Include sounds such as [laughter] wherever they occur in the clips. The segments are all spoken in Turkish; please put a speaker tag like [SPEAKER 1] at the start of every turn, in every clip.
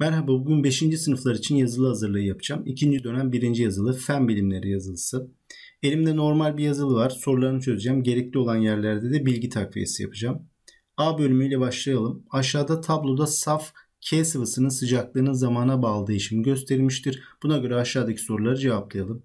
[SPEAKER 1] Merhaba bugün 5. sınıflar için yazılı hazırlığı yapacağım. 2. dönem 1. yazılı fen bilimleri yazılısı. Elimde normal bir yazılı var. Sorularını çözeceğim. Gerekli olan yerlerde de bilgi takviyesi yapacağım. A bölümüyle başlayalım. Aşağıda tabloda saf K sıvısının sıcaklığının zamana bağlı değişimi gösterilmiştir. Buna göre aşağıdaki soruları cevaplayalım.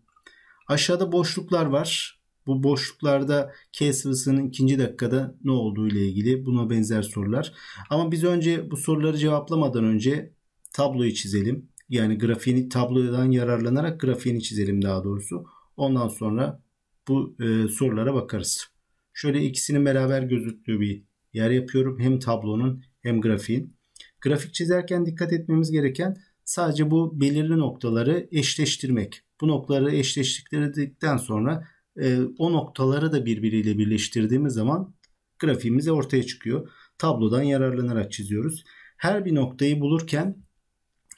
[SPEAKER 1] Aşağıda boşluklar var. Bu boşluklarda K sıvısının ikinci dakikada ne olduğu ile ilgili buna benzer sorular. Ama biz önce bu soruları cevaplamadan önce tabloyu çizelim. Yani grafiğini tablodan yararlanarak grafiğini çizelim daha doğrusu. Ondan sonra bu e, sorulara bakarız. Şöyle ikisini beraber gözüktüğü bir yer yapıyorum. Hem tablonun hem grafiğin. Grafik çizerken dikkat etmemiz gereken sadece bu belirli noktaları eşleştirmek. Bu noktaları eşleştirdikten sonra e, o noktaları da birbiriyle birleştirdiğimiz zaman grafiğimiz ortaya çıkıyor. Tablodan yararlanarak çiziyoruz. Her bir noktayı bulurken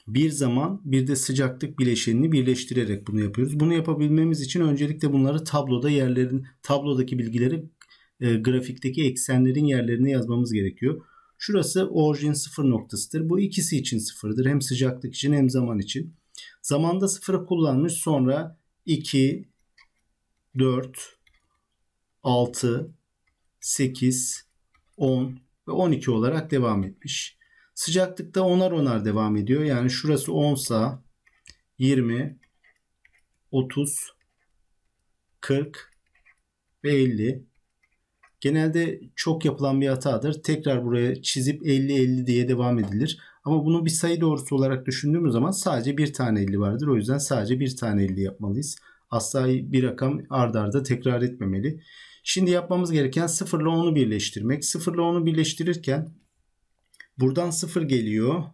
[SPEAKER 1] bir zaman bir de sıcaklık bileşenini birleştirerek bunu yapıyoruz. Bunu yapabilmemiz için öncelikle bunları tabloda yerlerin tablodaki bilgileri e, grafikteki eksenlerin yerlerine yazmamız gerekiyor. Şurası orijin sıfır noktasıdır. Bu ikisi için sıfırdır. Hem sıcaklık için hem zaman için. Zamanda sıfırı kullanmış sonra 2, 4, 6, 8, 10 ve 12 olarak devam etmiş. Sıcaklıkta onar onar devam ediyor. Yani şurası 10 20 30 40 ve 50 Genelde çok yapılan bir hatadır. Tekrar buraya çizip 50-50 diye devam edilir. Ama bunu bir sayı doğrusu olarak düşündüğümüz zaman sadece bir tane 50 vardır. O yüzden sadece bir tane 50 yapmalıyız. Asla bir rakam ardarda arda tekrar etmemeli. Şimdi yapmamız gereken 0 ile 10'u birleştirmek. 0 ile 10'u birleştirirken Buradan 0 geliyor.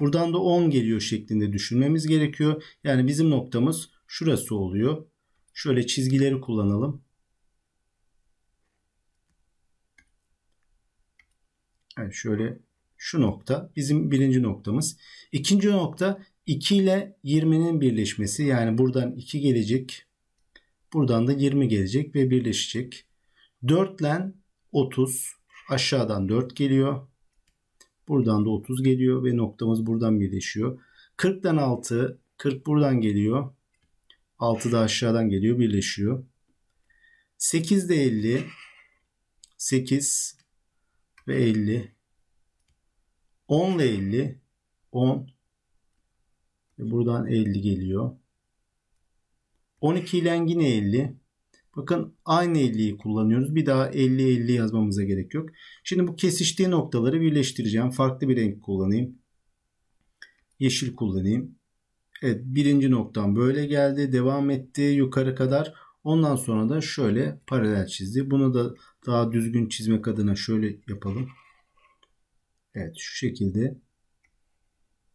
[SPEAKER 1] Buradan da 10 geliyor şeklinde düşünmemiz gerekiyor. Yani bizim noktamız şurası oluyor. Şöyle çizgileri kullanalım. Yani şöyle şu nokta bizim birinci noktamız. İkinci nokta 2 ile 20'nin birleşmesi. Yani buradan 2 gelecek. Buradan da 20 gelecek ve birleşecek. 4 ile 30 aşağıdan 4 geliyor. Buradan da 30 geliyor ve noktamız buradan birleşiyor. 40'tan 6, 40 buradan geliyor. 6 da aşağıdan geliyor, birleşiyor. 8 de 50, 8 ve 50, 10 ile 50, 10 ve buradan 50 geliyor. 12 ile yine 50, Bakın aynı 50'yi kullanıyoruz. Bir daha 50-50 yazmamıza gerek yok. Şimdi bu kesiştiği noktaları birleştireceğim. Farklı bir renk kullanayım. Yeşil kullanayım. Evet birinci noktam böyle geldi. Devam etti yukarı kadar. Ondan sonra da şöyle paralel çizdi. Bunu da daha düzgün çizmek adına şöyle yapalım. Evet şu şekilde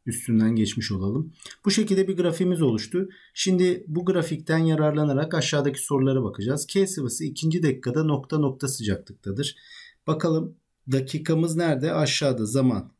[SPEAKER 1] üstünden geçmiş olalım. Bu şekilde bir grafimiz oluştu. Şimdi bu grafikten yararlanarak aşağıdaki sorulara bakacağız. K sıvısı ikinci dakikada nokta nokta sıcaklıktadır. Bakalım dakikamız nerede? Aşağıda zaman.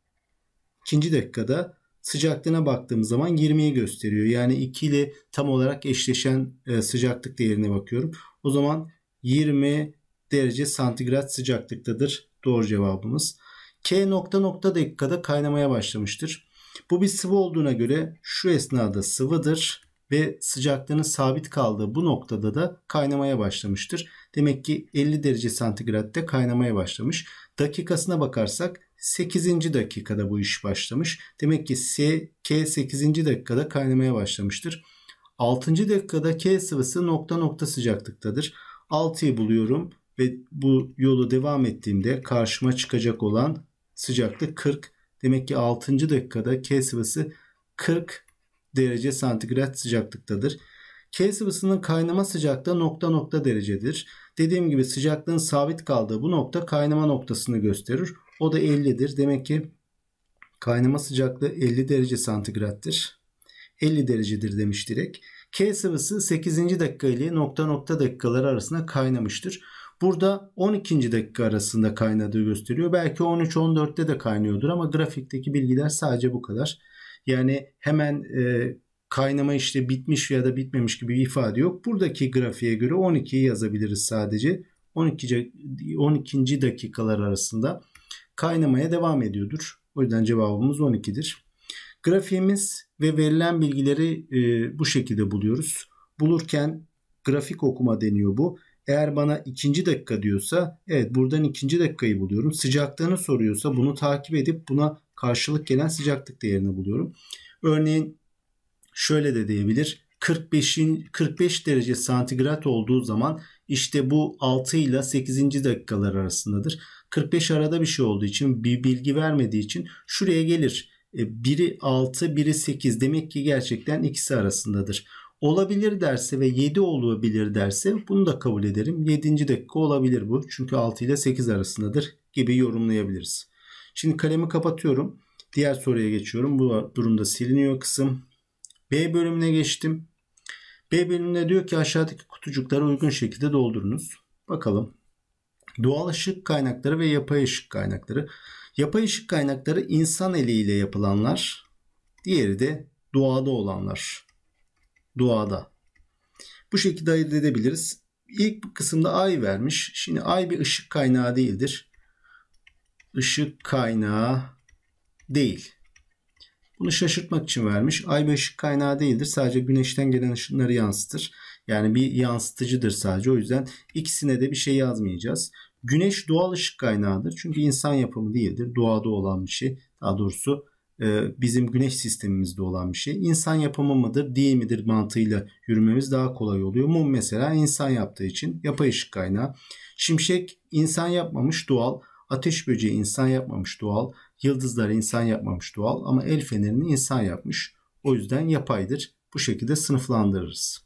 [SPEAKER 1] İkinci dakikada sıcaklığına baktığım zaman 20'yi gösteriyor. Yani 2 ile tam olarak eşleşen e, sıcaklık değerine bakıyorum. O zaman 20 derece santigrat sıcaklıktadır doğru cevabımız. K nokta nokta dakikada kaynamaya başlamıştır. Bu bir sıvı olduğuna göre şu esnada sıvıdır ve sıcaklığının sabit kaldığı bu noktada da kaynamaya başlamıştır. Demek ki 50 derece santigratte kaynamaya başlamış. Dakikasına bakarsak 8. dakikada bu iş başlamış. Demek ki S, 8. dakikada kaynamaya başlamıştır. 6. dakikada K sıvısı nokta nokta sıcaklıktadır. 6'yı buluyorum ve bu yolu devam ettiğimde karşıma çıkacak olan sıcaklık 40. Demek ki 6. dakikada K sıvısı 40 derece santigrat sıcaklıktadır. K sıvısının kaynama sıcaklığı nokta nokta derecedir. Dediğim gibi sıcaklığın sabit kaldığı bu nokta kaynama noktasını gösterir. O da 50'dir. Demek ki kaynama sıcaklığı 50 derece santigrattır. 50 derecedir demiş direkt. K sıvısı 8. dakika ile nokta nokta dakikaları arasında kaynamıştır. Burada 12. dakika arasında kaynadığı gösteriyor. Belki 13-14'te de kaynıyordur ama grafikteki bilgiler sadece bu kadar. Yani hemen e, kaynama işte bitmiş ya da bitmemiş gibi bir ifade yok. Buradaki grafiğe göre 12'yi yazabiliriz sadece. 12. 12. dakikalar arasında kaynamaya devam ediyordur. O yüzden cevabımız 12'dir. Grafiğimiz ve verilen bilgileri e, bu şekilde buluyoruz. Bulurken grafik okuma deniyor bu. Eğer bana ikinci dakika diyorsa evet buradan ikinci dakikayı buluyorum. Sıcaklığını soruyorsa bunu takip edip buna karşılık gelen sıcaklık değerini buluyorum. Örneğin şöyle de diyebilir. 45'in 45 derece santigrat olduğu zaman işte bu 6 ile 8. dakikalar arasındadır. 45 arada bir şey olduğu için bir bilgi vermediği için şuraya gelir. E, biri 6, biri 8 demek ki gerçekten ikisi arasındadır olabilir derse ve 7 olabilir derse bunu da kabul ederim. 7. dakika olabilir bu. Çünkü 6 ile 8 arasındadır gibi yorumlayabiliriz. Şimdi kalemi kapatıyorum. Diğer soruya geçiyorum. Bu durumda siliniyor kısım. B bölümüne geçtim. B bölümüne diyor ki aşağıdaki kutucukları uygun şekilde doldurunuz. Bakalım. Doğal ışık kaynakları ve yapay ışık kaynakları. Yapay ışık kaynakları insan eliyle yapılanlar. Diğeri de doğada olanlar doğada. Bu şekilde ayırt edebiliriz. İlk kısımda ay vermiş. Şimdi ay bir ışık kaynağı değildir. Işık kaynağı değil. Bunu şaşırtmak için vermiş. Ay bir ışık kaynağı değildir. Sadece güneşten gelen ışınları yansıtır. Yani bir yansıtıcıdır sadece. O yüzden ikisine de bir şey yazmayacağız. Güneş doğal ışık kaynağıdır. Çünkü insan yapımı değildir. Doğada olan bir şey. Daha doğrusu e, bizim güneş sistemimizde olan bir şey. İnsan yapımı mıdır değil midir mantığıyla yürümemiz daha kolay oluyor. Mum mesela insan yaptığı için yapay ışık kaynağı. Şimşek insan yapmamış doğal. Ateş böceği insan yapmamış doğal. Yıldızlar insan yapmamış doğal ama el fenerini insan yapmış. O yüzden yapaydır. Bu şekilde sınıflandırırız.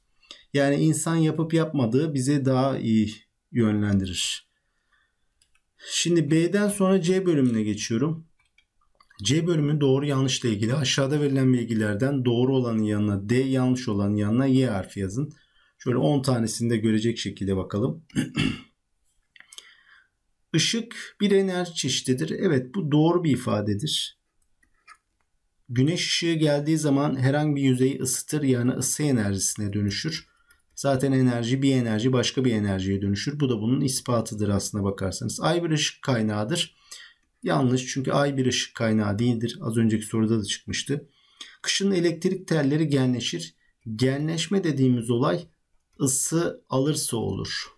[SPEAKER 1] Yani insan yapıp yapmadığı bize daha iyi yönlendirir. Şimdi B'den sonra C bölümüne geçiyorum. C bölümü doğru yanlışla ilgili aşağıda verilen bilgilerden doğru olanın yanına D yanlış olanın yanına Y harfi yazın. Şöyle 10 tanesini de görecek şekilde bakalım. [clears throat] Işık bir enerji çeşididir. Evet bu doğru bir ifadedir. Güneş ışığı geldiği zaman herhangi bir yüzeyi ısıtır yani ısı enerjisine dönüşür. Zaten enerji bir enerji başka bir enerjiye dönüşür. Bu da bunun ispatıdır aslında bakarsanız. Ay bir ışık kaynağıdır. Yanlış çünkü ay bir ışık kaynağı değildir. Az önceki soruda da çıkmıştı. Kışın elektrik telleri genleşir. Genleşme dediğimiz olay ısı alırsa olur.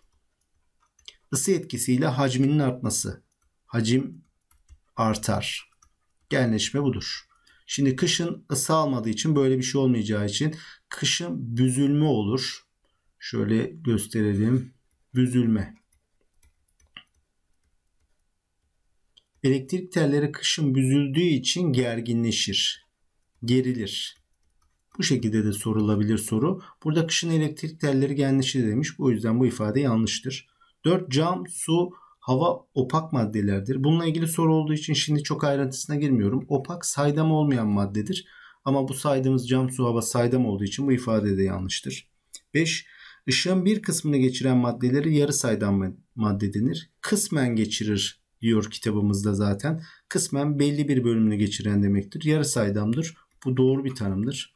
[SPEAKER 1] Isı etkisiyle hacminin artması. Hacim artar. Genleşme budur. Şimdi kışın ısı almadığı için böyle bir şey olmayacağı için kışın büzülme olur. Şöyle gösterelim. Büzülme. Elektrik telleri kışın büzüldüğü için gerginleşir, gerilir. Bu şekilde de sorulabilir soru. Burada kışın elektrik telleri gerginleşir demiş. O yüzden bu ifade yanlıştır. 4. Cam, su, hava opak maddelerdir. Bununla ilgili soru olduğu için şimdi çok ayrıntısına girmiyorum. Opak saydam olmayan maddedir. Ama bu saydığımız cam, su, hava saydam olduğu için bu ifade de yanlıştır. 5. Işığın bir kısmını geçiren maddeleri yarı saydam madde denir. Kısmen geçirir diyor kitabımızda zaten. Kısmen belli bir bölümünü geçiren demektir. Yarı saydamdır. Bu doğru bir tanımdır.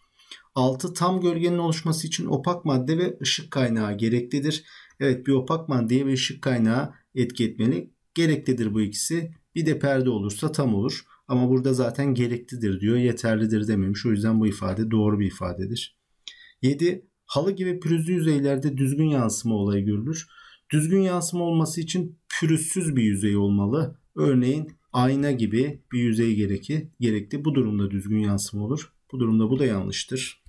[SPEAKER 1] 6. Tam gölgenin oluşması için opak madde ve ışık kaynağı gereklidir. Evet bir opak maddeye ve ışık kaynağı etki etmeli. Gereklidir bu ikisi. Bir de perde olursa tam olur. Ama burada zaten gereklidir diyor. Yeterlidir dememiş. O yüzden bu ifade doğru bir ifadedir. 7. Halı gibi pürüzlü yüzeylerde düzgün yansıma olayı görülür. Düzgün yansıma olması için pürüzsüz bir yüzey olmalı. Örneğin ayna gibi bir yüzey gereki gerekli. Bu durumda düzgün yansıma olur. Bu durumda bu da yanlıştır.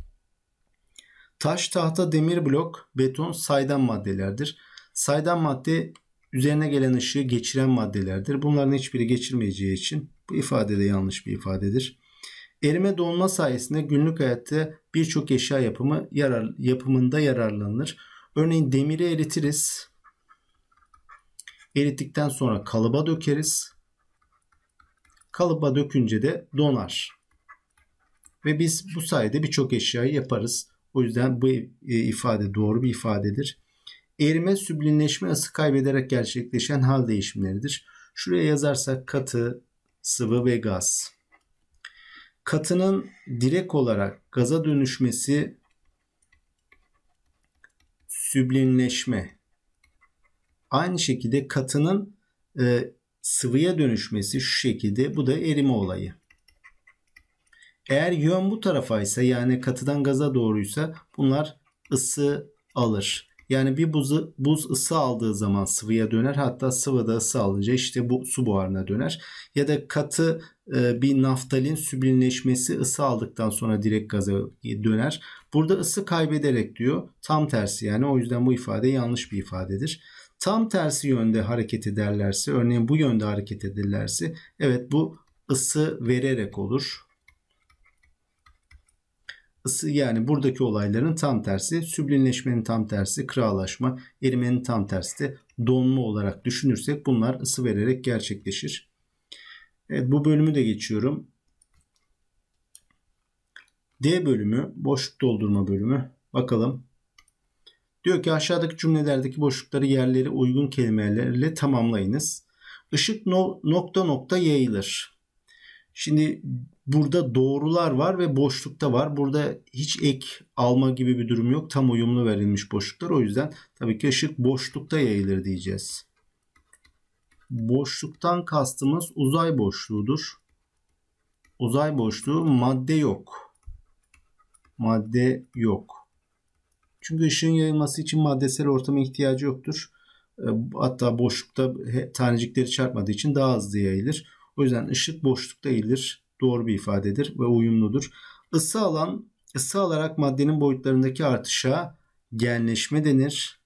[SPEAKER 1] Taş, tahta, demir blok, beton saydam maddelerdir. Saydam madde üzerine gelen ışığı geçiren maddelerdir. Bunların hiçbiri geçirmeyeceği için bu ifade de yanlış bir ifadedir. Erime donma sayesinde günlük hayatta birçok eşya yapımı yarar, yapımında yararlanılır. Örneğin demiri eritiriz, Erittikten sonra kalıba dökeriz. Kalıba dökünce de donar. Ve biz bu sayede birçok eşyayı yaparız. O yüzden bu e, ifade doğru bir ifadedir. Erime süblinleşme ısı kaybederek gerçekleşen hal değişimleridir. Şuraya yazarsak katı, sıvı ve gaz. Katının direkt olarak gaza dönüşmesi süblinleşme Aynı şekilde katının e, sıvıya dönüşmesi şu şekilde bu da erime olayı. Eğer yön bu tarafa ise yani katıdan gaza doğruysa bunlar ısı alır. Yani bir buzu, buz ısı aldığı zaman sıvıya döner. Hatta sıvıda da ısı alınca işte bu su buharına döner. Ya da katı e, bir naftalin süblinleşmesi ısı aldıktan sonra direkt gaza döner. Burada ısı kaybederek diyor. Tam tersi yani o yüzden bu ifade yanlış bir ifadedir tam tersi yönde hareket ederlerse örneğin bu yönde hareket ederlerse evet bu ısı vererek olur. Isı yani buradaki olayların tam tersi süblinleşmenin tam tersi kırağlaşma erimenin tam tersi de donma olarak düşünürsek bunlar ısı vererek gerçekleşir. Evet bu bölümü de geçiyorum. D bölümü boşluk doldurma bölümü. Bakalım Diyor ki aşağıdaki cümlelerdeki boşlukları yerleri uygun kelimelerle tamamlayınız. Işık no, nokta nokta yayılır. Şimdi burada doğrular var ve boşlukta var. Burada hiç ek alma gibi bir durum yok. Tam uyumlu verilmiş boşluklar. O yüzden tabii ki ışık boşlukta yayılır diyeceğiz. Boşluktan kastımız uzay boşluğudur. Uzay boşluğu madde yok. Madde yok. Çünkü ışığın yayılması için maddesel ortama ihtiyacı yoktur. Ee, hatta boşlukta tanecikleri çarpmadığı için daha hızlı yayılır. O yüzden ışık boşlukta eğilir. Doğru bir ifadedir ve uyumludur. Isı alan, ısı alarak maddenin boyutlarındaki artışa genleşme denir.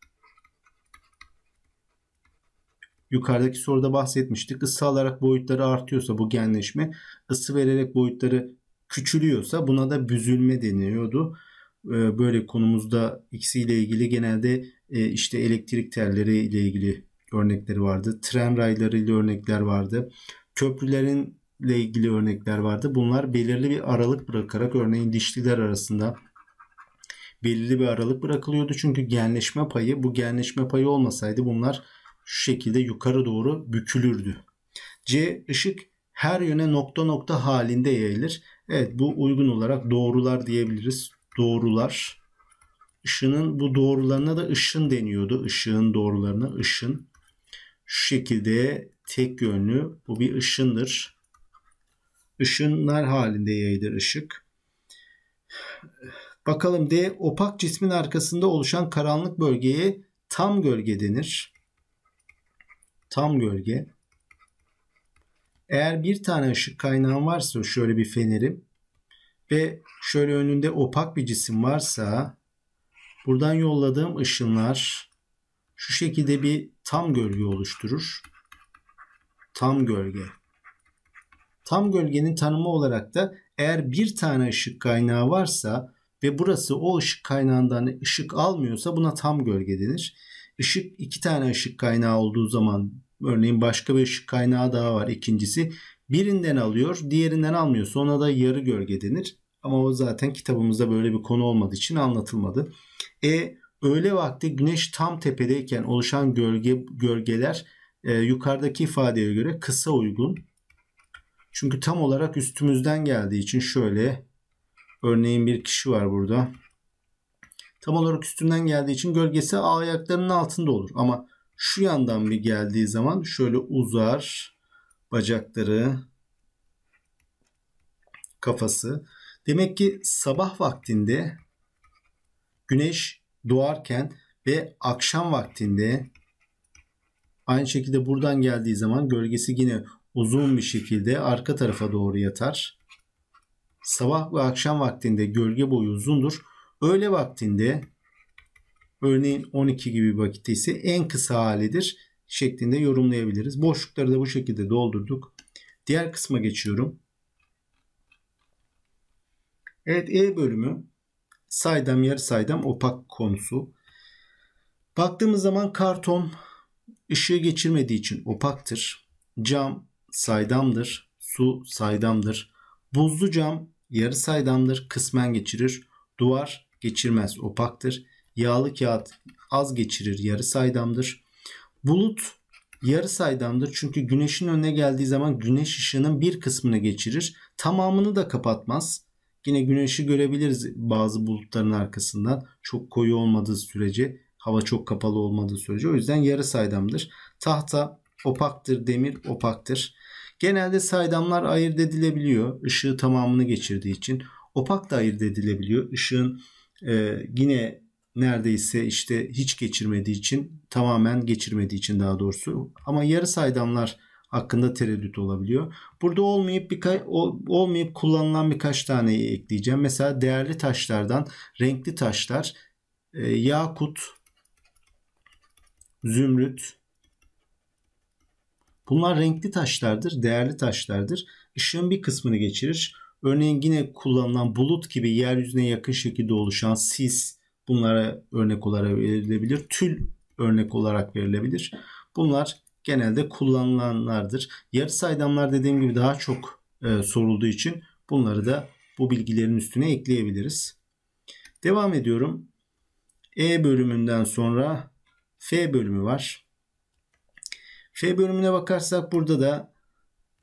[SPEAKER 1] Yukarıdaki soruda bahsetmiştik. Isı alarak boyutları artıyorsa bu genleşme, ısı vererek boyutları küçülüyorsa buna da büzülme deniyordu. Ee, böyle konumuzda ikisiyle ilgili genelde e, işte elektrik telleri ile ilgili örnekleri vardı. Tren rayları ile örnekler vardı. Köprülerin ile ilgili örnekler vardı. Bunlar belirli bir aralık bırakarak örneğin dişliler arasında belirli bir aralık bırakılıyordu. Çünkü genleşme payı bu genleşme payı olmasaydı bunlar şu şekilde yukarı doğru bükülürdü. C. ışık her yöne nokta nokta halinde yayılır. Evet bu uygun olarak doğrular diyebiliriz doğrular. Işının bu doğrularına da ışın deniyordu. Işığın doğrularına ışın. Şu şekilde tek yönlü. Bu bir ışındır. Işınlar halinde yayılır ışık. Bakalım D opak cismin arkasında oluşan karanlık bölgeye tam gölge denir. Tam gölge. Eğer bir tane ışık kaynağım varsa şöyle bir fenerim ve şöyle önünde opak bir cisim varsa buradan yolladığım ışınlar şu şekilde bir tam gölge oluşturur. Tam gölge. Tam gölgenin tanımı olarak da eğer bir tane ışık kaynağı varsa ve burası o ışık kaynağından ışık almıyorsa buna tam gölge denir. Işık iki tane ışık kaynağı olduğu zaman örneğin başka bir ışık kaynağı daha var ikincisi birinden alıyor diğerinden almıyorsa ona da yarı gölge denir. Ama o zaten kitabımızda böyle bir konu olmadığı için anlatılmadı. E öğle vakti güneş tam tepedeyken oluşan gölge gölgeler e, yukarıdaki ifadeye göre kısa uygun. Çünkü tam olarak üstümüzden geldiği için şöyle örneğin bir kişi var burada. Tam olarak üstünden geldiği için gölgesi ayaklarının altında olur. Ama şu yandan bir geldiği zaman şöyle uzar bacakları, kafası. Demek ki sabah vaktinde güneş doğarken ve akşam vaktinde aynı şekilde buradan geldiği zaman gölgesi yine uzun bir şekilde arka tarafa doğru yatar. Sabah ve akşam vaktinde gölge boyu uzundur. Öğle vaktinde örneğin 12 gibi vakitte ise en kısa halidir şeklinde yorumlayabiliriz. Boşlukları da bu şekilde doldurduk. Diğer kısma geçiyorum. Evet E bölümü saydam yarı saydam opak konusu. Baktığımız zaman karton ışığı geçirmediği için opaktır. Cam saydamdır. Su saydamdır. Buzlu cam yarı saydamdır. Kısmen geçirir. Duvar geçirmez. Opaktır. Yağlı kağıt az geçirir. Yarı saydamdır. Bulut yarı saydamdır. Çünkü güneşin önüne geldiği zaman güneş ışığının bir kısmını geçirir. Tamamını da kapatmaz. Yine güneşi görebiliriz bazı bulutların arkasından. Çok koyu olmadığı sürece, hava çok kapalı olmadığı sürece. O yüzden yarı saydamdır. Tahta opaktır, demir opaktır. Genelde saydamlar ayırt edilebiliyor. Işığı tamamını geçirdiği için. Opak da ayırt edilebiliyor. Işığın e, yine neredeyse işte hiç geçirmediği için tamamen geçirmediği için daha doğrusu. Ama yarı saydamlar hakkında tereddüt olabiliyor. Burada olmayıp birkaç olmayıp kullanılan birkaç tane ekleyeceğim. Mesela değerli taşlardan renkli taşlar e, yakut, zümrüt, Bunlar renkli taşlardır, değerli taşlardır. Işığın bir kısmını geçirir. Örneğin yine kullanılan bulut gibi yeryüzüne yakın şekilde oluşan sis bunlara örnek olarak verilebilir. Tül örnek olarak verilebilir. Bunlar genelde kullanılanlardır. Yarı saydamlar dediğim gibi daha çok e, sorulduğu için bunları da bu bilgilerin üstüne ekleyebiliriz. Devam ediyorum. E bölümünden sonra F bölümü var. F bölümüne bakarsak burada da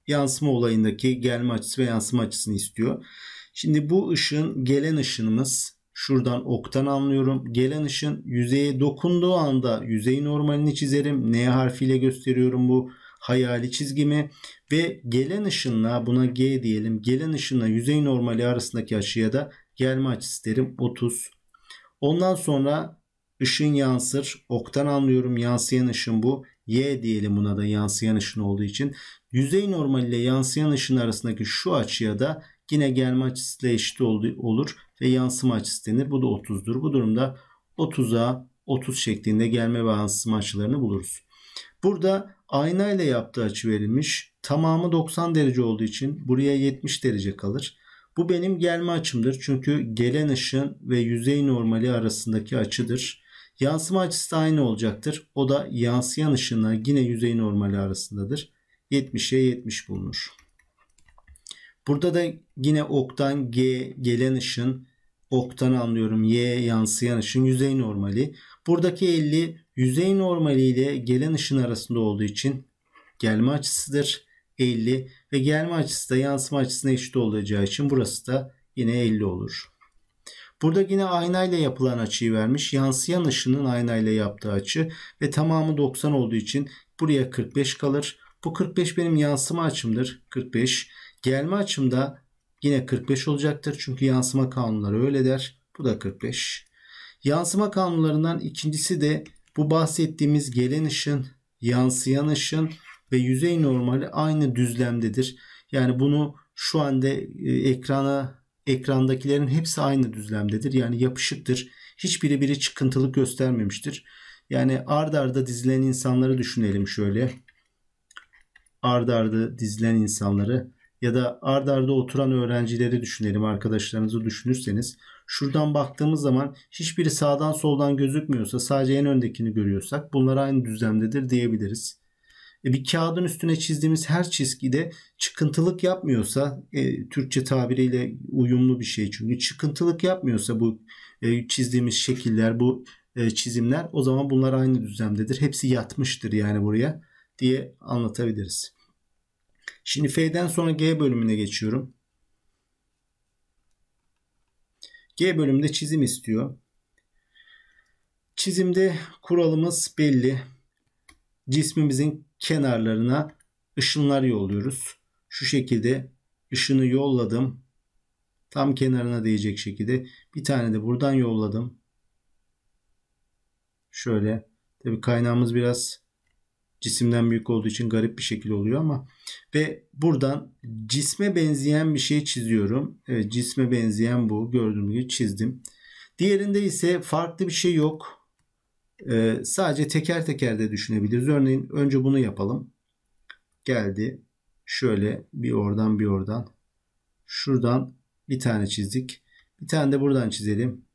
[SPEAKER 1] yansıma olayındaki gelme açısı ve yansıma açısını istiyor. Şimdi bu ışın gelen ışınımız Şuradan oktan anlıyorum. Gelen ışın yüzeye dokunduğu anda yüzey normalini çizerim. N harfiyle gösteriyorum bu hayali çizgimi ve gelen ışınla buna G diyelim. Gelen ışınla yüzey normali arasındaki açıya da gelme açısı derim 30. Ondan sonra ışın yansır. Oktan anlıyorum yansıyan ışın bu. Y diyelim buna da yansıyan ışın olduğu için. Yüzey normal ile yansıyan ışın arasındaki şu açıya da yine gelme açısı ile eşit olur ve yansıma açısı denir. Bu da 30'dur. Bu durumda 30'a 30 şeklinde gelme ve yansıma açılarını buluruz. Burada ayna ile yaptığı açı verilmiş. Tamamı 90 derece olduğu için buraya 70 derece kalır. Bu benim gelme açımdır. Çünkü gelen ışın ve yüzey normali arasındaki açıdır. Yansıma açısı da aynı olacaktır. O da yansıyan ışınla yine yüzey normali arasındadır. 70'e 70 bulunur. Burada da yine oktan G gelen ışın, oktan anlıyorum Y yansıyan ışın yüzey normali. Buradaki 50 yüzey normali ile gelen ışın arasında olduğu için gelme açısıdır 50 ve gelme açısı da yansıma açısına eşit olacağı için burası da yine 50 olur. Burada yine aynayla yapılan açıyı vermiş. Yansıyan ışının aynayla yaptığı açı ve tamamı 90 olduğu için buraya 45 kalır. Bu 45 benim yansıma açımdır. 45. Gelme açımda yine 45 olacaktır. Çünkü yansıma kanunları öyle der. Bu da 45. Yansıma kanunlarından ikincisi de bu bahsettiğimiz gelen ışın, yansıyan ışın ve yüzey normali aynı düzlemdedir. Yani bunu şu anda e, ekrana ekrandakilerin hepsi aynı düzlemdedir. Yani yapışıktır. Hiçbiri biri çıkıntılık göstermemiştir. Yani ardarda arda dizilen insanları düşünelim şöyle. Ardarda arda dizilen insanları ya da ard arda oturan öğrencileri düşünelim arkadaşlarınızı düşünürseniz. Şuradan baktığımız zaman hiçbiri sağdan soldan gözükmüyorsa sadece en öndekini görüyorsak bunlar aynı düzlemdedir diyebiliriz. E bir kağıdın üstüne çizdiğimiz her çizgide çıkıntılık yapmıyorsa e, Türkçe tabiriyle uyumlu bir şey çünkü çıkıntılık yapmıyorsa bu e, çizdiğimiz şekiller bu e, çizimler o zaman bunlar aynı düzlemdedir. Hepsi yatmıştır yani buraya diye anlatabiliriz. Şimdi F'den sonra G bölümüne geçiyorum. G bölümünde çizim istiyor. Çizimde kuralımız belli. Cismimizin kenarlarına ışınlar yolluyoruz. Şu şekilde ışını yolladım. Tam kenarına değecek şekilde. Bir tane de buradan yolladım. Şöyle. Tabii kaynağımız biraz Cisimden büyük olduğu için garip bir şekil oluyor ama ve buradan cisme benzeyen bir şey çiziyorum. Evet cisme benzeyen bu. Gördüğünüz gibi çizdim. Diğerinde ise farklı bir şey yok. Ee, sadece teker teker de düşünebiliriz. Örneğin önce bunu yapalım. Geldi. Şöyle bir oradan bir oradan. Şuradan bir tane çizdik. Bir tane de buradan çizelim.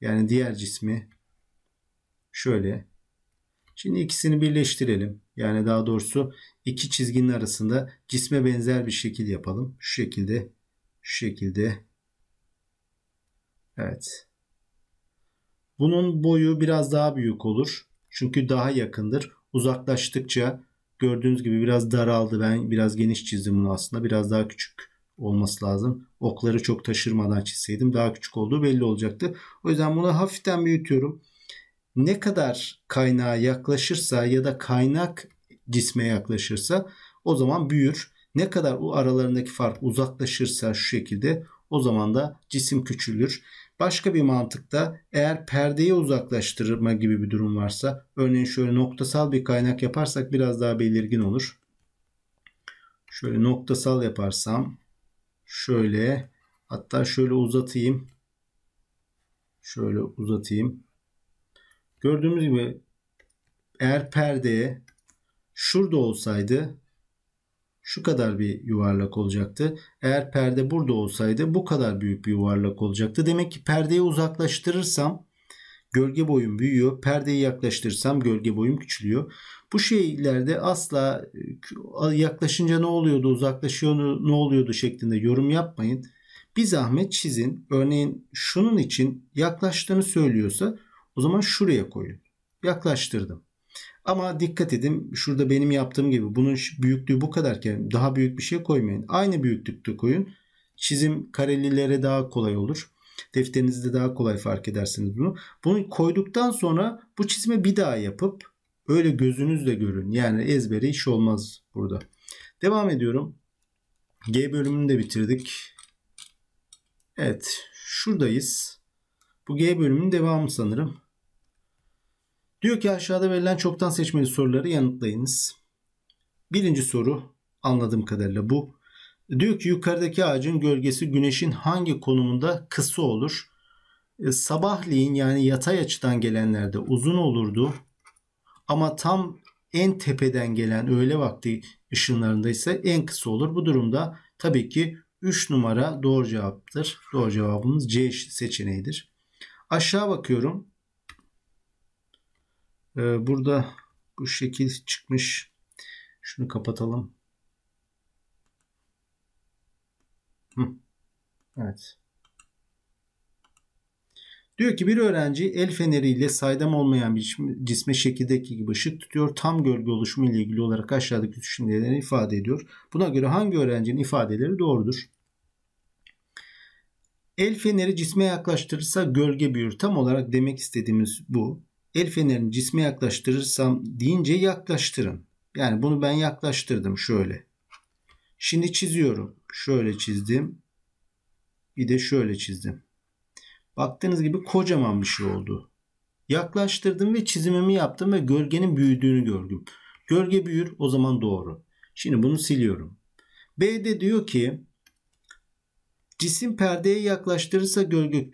[SPEAKER 1] Yani diğer cismi şöyle Şimdi ikisini birleştirelim. Yani daha doğrusu iki çizginin arasında cisme benzer bir şekil yapalım. Şu şekilde, şu şekilde. Evet. Bunun boyu biraz daha büyük olur. Çünkü daha yakındır. Uzaklaştıkça gördüğünüz gibi biraz daraldı. Ben biraz geniş çizdim bunu aslında. Biraz daha küçük olması lazım. Okları çok taşırmadan çizseydim daha küçük olduğu belli olacaktı. O yüzden bunu hafiften büyütüyorum ne kadar kaynağa yaklaşırsa ya da kaynak cisme yaklaşırsa o zaman büyür. Ne kadar o aralarındaki fark uzaklaşırsa şu şekilde o zaman da cisim küçülür. Başka bir mantıkta eğer perdeye uzaklaştırma gibi bir durum varsa örneğin şöyle noktasal bir kaynak yaparsak biraz daha belirgin olur. Şöyle noktasal yaparsam şöyle hatta şöyle uzatayım. Şöyle uzatayım. Gördüğümüz gibi eğer perde şurada olsaydı şu kadar bir yuvarlak olacaktı. Eğer perde burada olsaydı bu kadar büyük bir yuvarlak olacaktı. Demek ki perdeyi uzaklaştırırsam gölge boyum büyüyor. Perdeyi yaklaştırırsam gölge boyum küçülüyor. Bu şeylerde asla yaklaşınca ne oluyordu, uzaklaşıyor ne oluyordu şeklinde yorum yapmayın. Bir zahmet çizin. Örneğin şunun için yaklaştığını söylüyorsa o zaman şuraya koyun. Yaklaştırdım. Ama dikkat edin şurada benim yaptığım gibi bunun büyüklüğü bu kadarken daha büyük bir şey koymayın. Aynı büyüklükte koyun. Çizim karelilere daha kolay olur. Defterinizde daha kolay fark edersiniz bunu. Bunu koyduktan sonra bu çizimi bir daha yapıp öyle gözünüzle görün. Yani ezbere iş olmaz burada. Devam ediyorum. G bölümünü de bitirdik. Evet şuradayız. Bu G bölümünün devamı sanırım. Diyor ki aşağıda verilen çoktan seçmeli soruları yanıtlayınız. Birinci soru anladığım kadarıyla bu. Diyor ki yukarıdaki ağacın gölgesi güneşin hangi konumunda kısa olur? E, sabahleyin yani yatay açıdan gelenlerde uzun olurdu. Ama tam en tepeden gelen öğle vakti ışınlarında ise en kısa olur. Bu durumda tabii ki 3 numara doğru cevaptır. Doğru cevabımız C seçeneğidir. Aşağı bakıyorum. Ee, burada bu şekil çıkmış. Şunu kapatalım. Evet. Diyor ki bir öğrenci el feneriyle saydam olmayan bir cisme şekildeki gibi ışık tutuyor. Tam gölge oluşumu ile ilgili olarak aşağıdaki düşüncelerini ifade ediyor. Buna göre hangi öğrencinin ifadeleri doğrudur? El feneri cisme yaklaştırırsa gölge büyür. Tam olarak demek istediğimiz bu. El fenerini cisme yaklaştırırsam deyince yaklaştırın. Yani bunu ben yaklaştırdım şöyle. Şimdi çiziyorum. Şöyle çizdim. Bir de şöyle çizdim. Baktığınız gibi kocaman bir şey oldu. Yaklaştırdım ve çizimimi yaptım ve gölgenin büyüdüğünü gördüm. Gölge büyür o zaman doğru. Şimdi bunu siliyorum. B de diyor ki cisim perdeye yaklaştırırsa gölge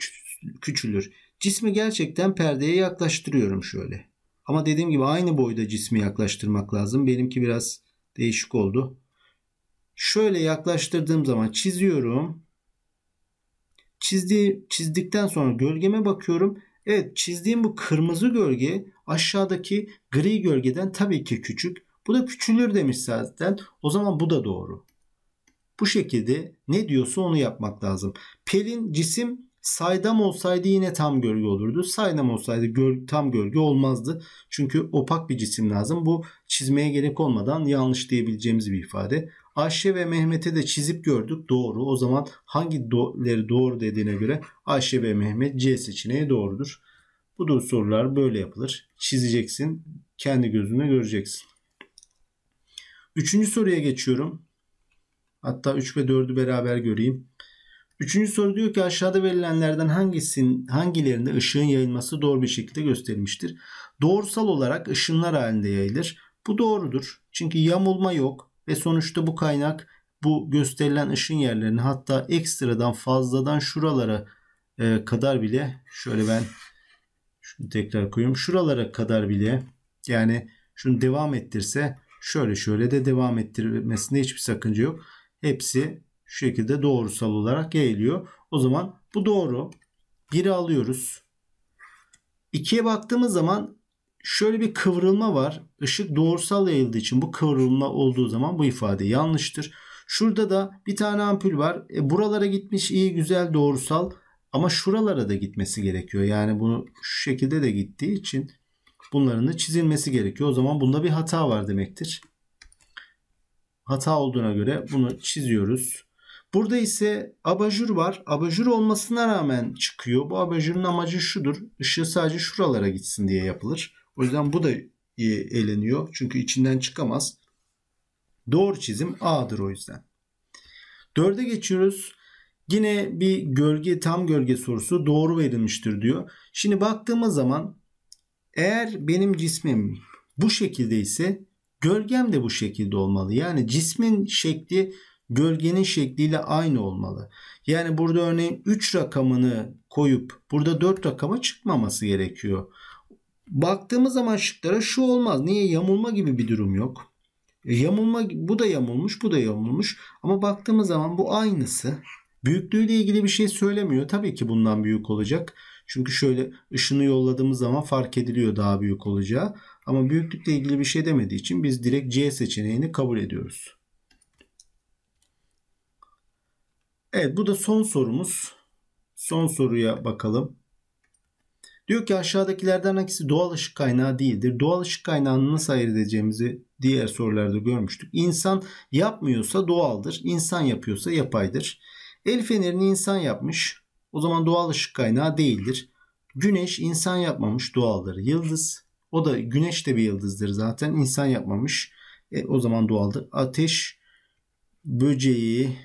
[SPEAKER 1] küçülür. Cismi gerçekten perdeye yaklaştırıyorum şöyle. Ama dediğim gibi aynı boyda cismi yaklaştırmak lazım. Benimki biraz değişik oldu. Şöyle yaklaştırdığım zaman çiziyorum. Çizdi çizdikten sonra gölgeme bakıyorum. Evet çizdiğim bu kırmızı gölge aşağıdaki gri gölgeden tabii ki küçük. Bu da küçülür demiş zaten. O zaman bu da doğru. Bu şekilde ne diyorsa onu yapmak lazım. Pelin cisim Saydam olsaydı yine tam gölge olurdu. Saydam olsaydı gör, tam gölge olmazdı. Çünkü opak bir cisim lazım. Bu çizmeye gerek olmadan yanlış diyebileceğimiz bir ifade. Ayşe ve Mehmet'e de çizip gördük doğru. O zaman hangileri doğru dediğine göre Ayşe ve Mehmet C seçeneği doğrudur. Bu da sorular böyle yapılır. Çizeceksin. Kendi gözünle göreceksin. Üçüncü soruya geçiyorum. Hatta 3 ve 4'ü beraber göreyim. Üçüncü soru diyor ki aşağıda verilenlerden hangisinin hangilerinde ışığın yayılması doğru bir şekilde gösterilmiştir? Doğrusal olarak ışınlar halinde yayılır. Bu doğrudur. Çünkü yamulma yok ve sonuçta bu kaynak bu gösterilen ışın yerlerini hatta ekstradan fazladan şuralara e, kadar bile şöyle ben şunu tekrar koyayım. Şuralara kadar bile yani şunu devam ettirse şöyle şöyle de devam ettirmesinde hiçbir sakınca yok. Hepsi şu şekilde doğrusal olarak yayılıyor. O zaman bu doğru. 1'i alıyoruz. 2'ye baktığımız zaman şöyle bir kıvrılma var. Işık doğrusal yayıldığı için bu kıvrılma olduğu zaman bu ifade yanlıştır. Şurada da bir tane ampul var. E, buralara gitmiş iyi güzel doğrusal ama şuralara da gitmesi gerekiyor. Yani bunu şu şekilde de gittiği için bunların da çizilmesi gerekiyor. O zaman bunda bir hata var demektir. Hata olduğuna göre bunu çiziyoruz. Burada ise abajur var. Abajur olmasına rağmen çıkıyor. Bu abajurun amacı şudur. Işığı sadece şuralara gitsin diye yapılır. O yüzden bu da eleniyor. Çünkü içinden çıkamaz. Doğru çizim A'dır o yüzden. Dörde geçiyoruz. Yine bir gölge tam gölge sorusu doğru verilmiştir diyor. Şimdi baktığımız zaman eğer benim cismim bu şekilde ise gölgem de bu şekilde olmalı. Yani cismin şekli gölgenin şekliyle aynı olmalı. Yani burada örneğin 3 rakamını koyup burada 4 rakama çıkmaması gerekiyor. Baktığımız zaman şıklara şu olmaz. Niye yamulma gibi bir durum yok? E, yamulma bu da yamulmuş, bu da yamulmuş ama baktığımız zaman bu aynısı. Büyüklüğüyle ilgili bir şey söylemiyor. Tabii ki bundan büyük olacak. Çünkü şöyle ışını yolladığımız zaman fark ediliyor daha büyük olacağı. Ama büyüklükle ilgili bir şey demediği için biz direkt C seçeneğini kabul ediyoruz. Evet bu da son sorumuz. Son soruya bakalım. Diyor ki aşağıdakilerden hangisi doğal ışık kaynağı değildir? Doğal ışık kaynağını nasıl ayırt edeceğimizi diğer sorularda görmüştük. İnsan yapmıyorsa doğaldır. İnsan yapıyorsa yapaydır. El fenerini insan yapmış. O zaman doğal ışık kaynağı değildir. Güneş insan yapmamış doğaldır. Yıldız o da güneş de bir yıldızdır zaten. İnsan yapmamış. E, o zaman doğaldır. Ateş böceği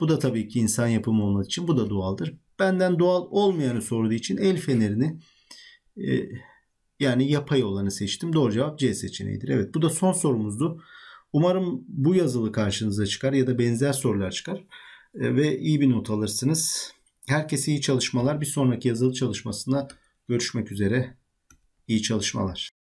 [SPEAKER 1] bu da tabii ki insan yapımı olmadığı için bu da doğaldır. Benden doğal olmayanı sorduğu için el fenerini e, yani yapay olanı seçtim. Doğru cevap C seçeneğidir. Evet bu da son sorumuzdu. Umarım bu yazılı karşınıza çıkar ya da benzer sorular çıkar e, ve iyi bir not alırsınız. Herkese iyi çalışmalar. Bir sonraki yazılı çalışmasında görüşmek üzere. İyi çalışmalar.